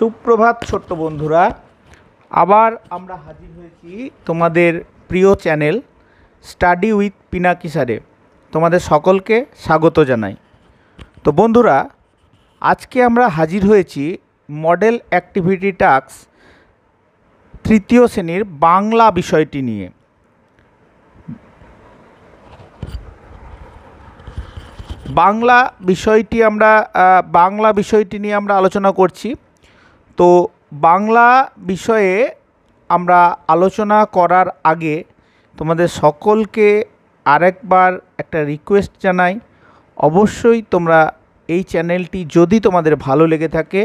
সুপ্রভাত ছোট্ট বন্ধুরা আবার আমরা হাজির হয়েছি তোমাদের প্রিয় চ্যানেল স্টাডি উইথ পিনাকি সারে তোমাদের সকলকে স্বাগত জানাই তো বন্ধুরা আজকে আমরা হাজির হয়েছি মডেল অ্যাক্টিভিটি টাস্ক তৃতীয় শ্রেণীর বাংলা বিষয়টি নিয়ে বাংলা বিষয়টি আমরা বাংলা বিষয়টি নিয়ে আমরা আলোচনা করছি তো বাংলা বিষয়ে আমরা আলোচনা করার আগে তোমাদের সকলকে আরেকবার একটা রিকোয়েস্ট জানাই অবশ্যই তোমরা এই চ্যানেলটি যদি তোমাদের ভালো লেগে থাকে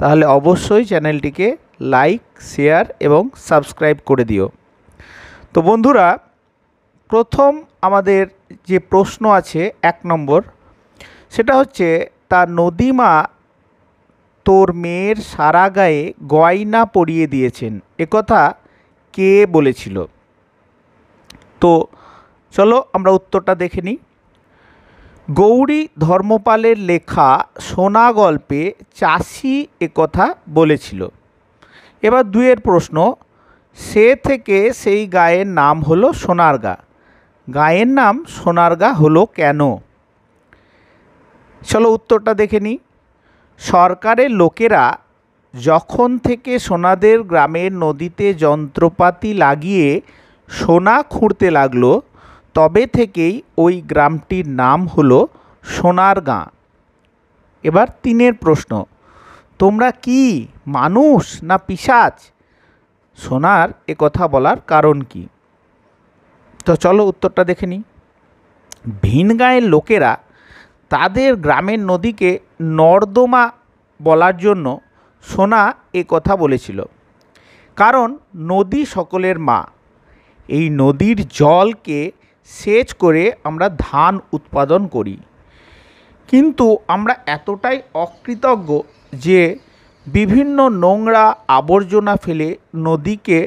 তাহলে অবশ্যই চ্যানেলটিকে লাইক শেয়ার এবং সাবস্ক্রাইব করে দিও তো বন্ধুরা প্রথম আমাদের যে প্রশ্ন আছে এক নম্বর সেটা হচ্ছে তা নদীমা তোর মেয়ের সারা গায়ে গয়না পরিয়ে দিয়েছেন একথা কে বলেছিল তো চলো আমরা উত্তরটা দেখে নিই গৌরী ধর্মপালের লেখা সোনা গল্পে চাষি একথা বলেছিল এবার দুয়ের প্রশ্ন সে থেকে সেই গায়ের নাম হলো সোনারগা গায়ের নাম সোনারগা হলো কেন চলো উত্তরটা দেখে নিই সরকারের লোকেরা যখন থেকে সোনাদের গ্রামের নদীতে যন্ত্রপাতি লাগিয়ে সোনা খুঁড়তে লাগলো তবে থেকেই ওই গ্রামটির নাম হলো সোনার গাঁ এবার তিনের প্রশ্ন তোমরা কি মানুষ না পিসাচ সোনার এ কথা বলার কারণ কি তো চলো উত্তরটা দেখে নিই ভিনগাঁয়ের লোকেরা তাদের গ্রামের নদীকে নর্দমা বলার জন্য সোনা এ কথা বলেছিল কারণ নদী সকলের মা এই নদীর জলকে সেচ করে আমরা ধান উৎপাদন করি কিন্তু আমরা এতটাই অকৃতজ্ঞ যে বিভিন্ন নোংরা আবর্জনা ফেলে নদীকে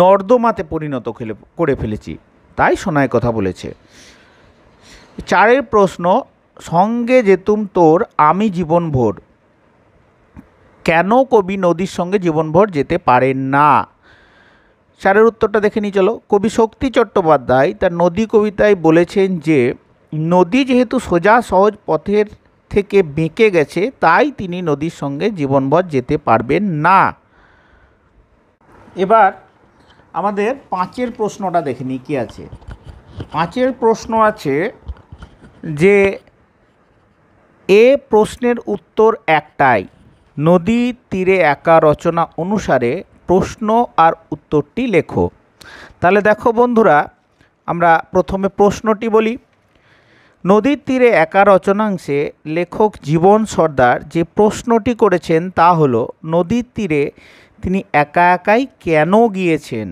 নর্দমাতে পরিণত করে ফেলেছি তাই সোনায় কথা বলেছে চারের প্রশ্ন সঙ্গে যেতুম তোর আমি জীবনভর কেন কবি নদীর সঙ্গে জীবনভর যেতে পারেন না সারের উত্তরটা দেখে নিই চলো কবি শক্তি চট্টোপাধ্যায় তার নদী কবিতায় বলেছেন যে নদী যেহেতু সোজা সহজ পথের থেকে বেঁকে গেছে তাই তিনি নদীর সঙ্গে জীবনভর যেতে পারবেন না এবার আমাদের পাঁচের প্রশ্নটা দেখে নিই কী আছে পাঁচের প্রশ্ন আছে যে এ প্রশ্নের উত্তর একটাই নদী তীরে একা রচনা অনুসারে প্রশ্ন আর উত্তরটি লেখো তাহলে দেখো বন্ধুরা আমরা প্রথমে প্রশ্নটি বলি নদীর তীরে একা রচনাংশে লেখক জীবন সর্দার যে প্রশ্নটি করেছেন তা হল নদীর তীরে তিনি একা একাই কেন গিয়েছেন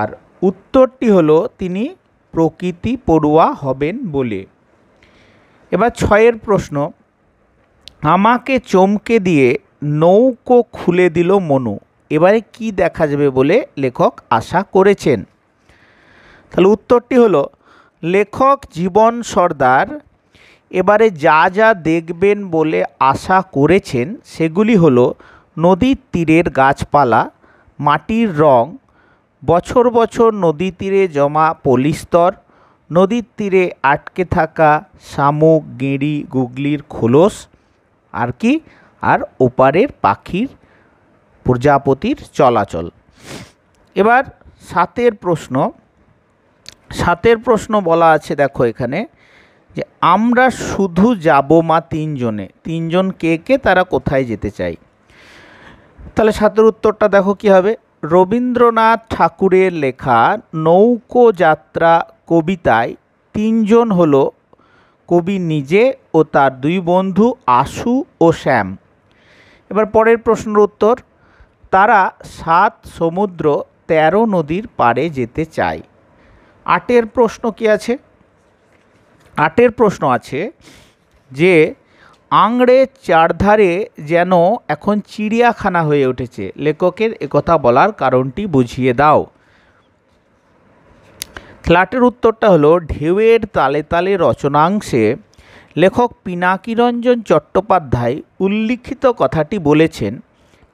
আর উত্তরটি হলো তিনি প্রকৃতি পড়ুয়া হবেন বলে এবার ছয়ের প্রশ্ন আমাকে চমকে দিয়ে নৌকো খুলে দিল মনু এবারে কি দেখা যাবে বলে লেখক আশা করেছেন তাহলে উত্তরটি হলো লেখক জীবন সর্দার এবারে যা যা দেখবেন বলে আশা করেছেন সেগুলি হলো নদীর তীরের গাছপালা মাটির রং বছর বছর নদী তীরে জমা পলিস্তর নদীর তীরে আটকে থাকা শামুক গেঁড়ি গুগলির খোলস আর কি আর ওপারের পাখির প্রজাপতির চলাচল এবার সাতের প্রশ্ন সাতের প্রশ্ন বলা আছে দেখো এখানে যে আমরা শুধু যাব মা তিনজনে তিনজন কে কে তারা কোথায় যেতে চাই তাহলে সাতের উত্তরটা দেখো কি হবে রবীন্দ্রনাথ ঠাকুরের লেখা নৌকো যাত্রা কবিতায় তিনজন হল কবি নিজে ও তার দুই বন্ধু আশু ও শ্যাম এবার পরের প্রশ্নের উত্তর তারা সাত সমুদ্র তেরো নদীর পাড়ে যেতে চায় আটের প্রশ্ন কি আছে আটের প্রশ্ন আছে যে আংড়ে চারধারে যেন এখন চিড়িয়াখানা হয়ে উঠেছে লেখকের একথা বলার কারণটি বুঝিয়ে দাও ফ্ল্যাটের উত্তরটা হলো ঢেউয়ের তালে তালে রচনাংশে লেখক পিনাকিরঞ্জন চট্টোপাধ্যায় উল্লিখিত কথাটি বলেছেন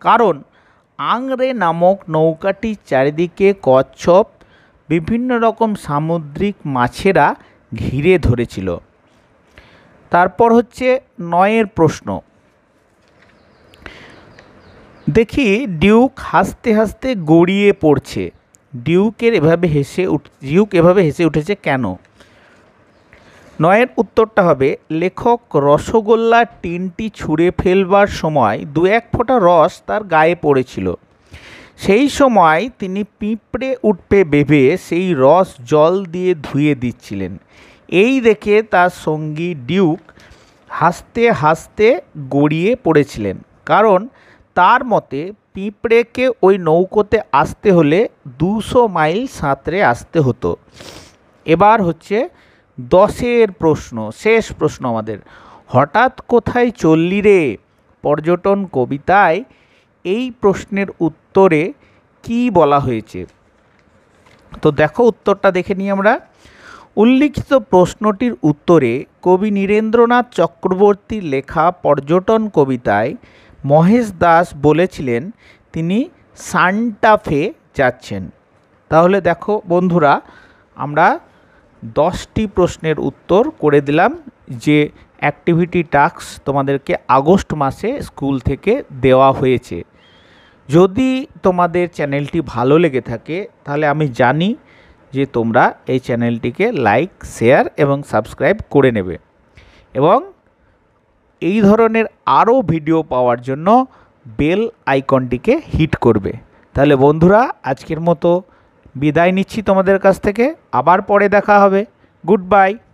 কারণ আংরে নামক নৌকাটির চারিদিকে কচ্ছপ বিভিন্ন রকম সামুদ্রিক মাছেরা ঘিরে ধরেছিল তারপর হচ্ছে নয়ের প্রশ্ন দেখি ডিউক হাসতে হাসতে গড়িয়ে পড়ছে ডিউকের এভাবে হেসে উঠ ডিউক এভাবে হেসে উঠেছে কেন নয়ের উত্তরটা হবে লেখক রসগোল্লা টিনটি ছুঁড়ে ফেলবার সময় দু এক ফোঁটা রস তার গায়ে পড়েছিল সেই সময় তিনি পিঁপড়ে উঠপে বেবে সেই রস জল দিয়ে ধুয়ে দিচ্ছিলেন এই দেখে তার সঙ্গী ডিউক হাসতে হাসতে গড়িয়ে পড়েছিলেন কারণ তার মতে পিঁপড়েকে ওই নৌকোতে আসতে হলে দুশো মাইল সাঁতরে আসতে হতো এবার হচ্ছে দশের প্রশ্ন শেষ প্রশ্ন আমাদের হঠাৎ কোথায় চললি রে পর্যটন কবিতায় এই প্রশ্নের উত্তরে কি বলা হয়েছে তো দেখো উত্তরটা দেখে নিই আমরা উল্লিখিত প্রশ্নটির উত্তরে কবি নীরেন্দ্রনাথ চক্রবর্তীর লেখা পর্যটন কবিতায় মহেশ দাস বলেছিলেন তিনি সান্টাফে যাচ্ছেন তাহলে দেখো বন্ধুরা আমরা দশটি প্রশ্নের উত্তর করে দিলাম যে অ্যাক্টিভিটি টাস্ক তোমাদেরকে আগস্ট মাসে স্কুল থেকে দেওয়া হয়েছে যদি তোমাদের চ্যানেলটি ভালো লেগে থাকে তাহলে আমি জানি যে তোমরা এই চ্যানেলটিকে লাইক শেয়ার এবং সাবস্ক্রাইব করে নেবে এবং এই ধরনের আরও ভিডিও পাওয়ার জন্য বেল আইকনটিকে হিট করবে তাহলে বন্ধুরা আজকের মতো বিদায় নিচ্ছি তোমাদের কাছ থেকে আবার পরে দেখা হবে গুড বাই